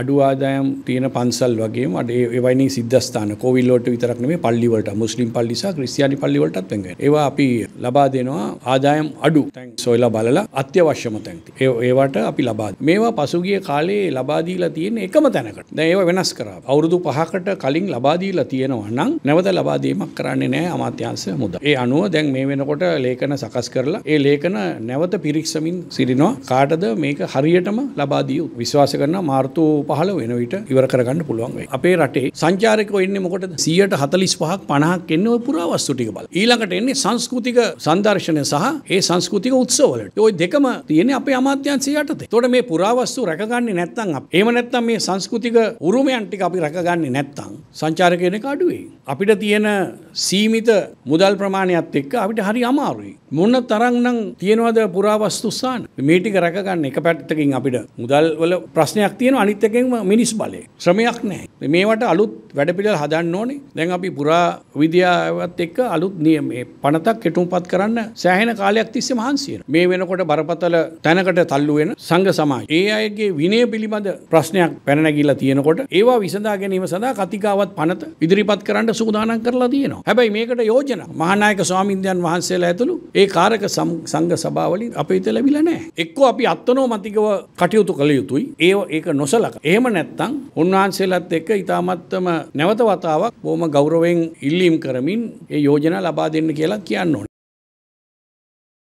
අඩු ආදායම් තියෙන පන්සල් වගේම අඩ එවයිනි සිද්ධස්ථාන කෝවිල්ලෝට විතරක් නෙමෙයි පල්ලිවලට මුස්ලිම් පල්ලි සහ ක්‍රිස්තියානි පල්ලිවලටත් පෙන්වනවා. ඒවා අපි ලබා දෙනවා ආදායම් අඩු තැන් සොයලා බලලා අත්‍යවශ්‍යම තැන්. ඒවට අපි ලබා මේවා පසුගිය කාලේ ලබා දීලා තියෙන එකම තැනකට. දැන් ඒව වෙනස් කරා. අවුරුදු 5කට කලින් ලබා දීලා තියෙනවා නම් නැවත ලබා දීමක් කරන්නේ නැහැ අමාත්‍යාංශ මුදල්. ඒ අනුව දැන් මේ වෙනකොට ලේඛන සකස් කරලා ඒ ලේඛන නැවත පිරික්සමින් සිටිනවා. කාටද මේක හරියටම ලබා දියු විශ්වාස කරන මාර්තු පහල වෙන විට ඉවර කරගන්න පුළුවන් වෙයි. අපේ රටේ සංචාරකයෝ එන්නේ මොකටද? 145ක් 50ක් එන්නේ ওই පුරාවස්තු ටික බල. ඊළඟට එන්නේ සංස්කෘතික සංදර්ශන සහ ඒ සංස්කෘතික උත්සවවලට. ওই දෙකම තියෙන්නේ අපේ අමාත්‍යාංශය යටතේ. එතකොට මේ පුරාවස්තු රැකගන්නේ නැත්නම් අපි එහෙම නැත්නම් මේ සංස්කෘතික උරුමයන් ටික අපි රැකගන්නේ නැත්නම් සංචාරකයෝ එන්නේ කාඩුවේ. අපිට තියෙන සීමිත මුදල් ප්‍රමාණයත් එක්ක අපිට හරි අමාරුයි. මොන තරම්නම් තියෙනවද පුරාවස්තු ස්ථාන? මේ ටික රැකගන්න එක පැත්තකින් අපිට මුදල් වල ප්‍රශ්නයක් තියෙනවා අනිත් එක එකෙන්ම මිනිස් බලය ශ්‍රමයක් නැහැ මේවට අලුත් වැඩපිළිවෙල හදන්න ඕනේ දැන් අපි පුරා විද්‍යාවත් එක්ක අලුත් නියම පනතක් කෙටුම්පත් කරන්න සෑහෙන කාලයක් තිස්සේ මහන්සි වෙනවා මේ වෙනකොට බරපතල තැනකට තල්ලු වෙන සංඝ සමාජය ඒ අයගේ විනය පිළිබඳ ප්‍රශ්නයක් පැන නැගිලා තියෙනකොට ඒවා විසඳා ගැනීම සඳහා කතිකාවත් පනත ඉදිරිපත් කරන්න සූදානම් කරලා තියෙනවා හැබැයි මේකට යෝජනා මහානායක ස්වාමින්දයන් වහන්සේලා ඇතුළු ඒ කාරක සංඝ සභාවලින් අපේ ඉත ලැබිලා නැහැ එක්කෝ අපි අත්නෝ මතිකව කටයුතු කළ යුතුයි ඒ ඒක නොසලක එහෙම නැත්තං උන්වහන්සේලත් එක්ක ඉතාමත්තම නැවත වතාවක් බොහොම ගෞරවයෙන් ඉල්ලීම් කරමින් ඒ යෝජනා ලබා දෙන්න කියලා කියන්න ඕනේ.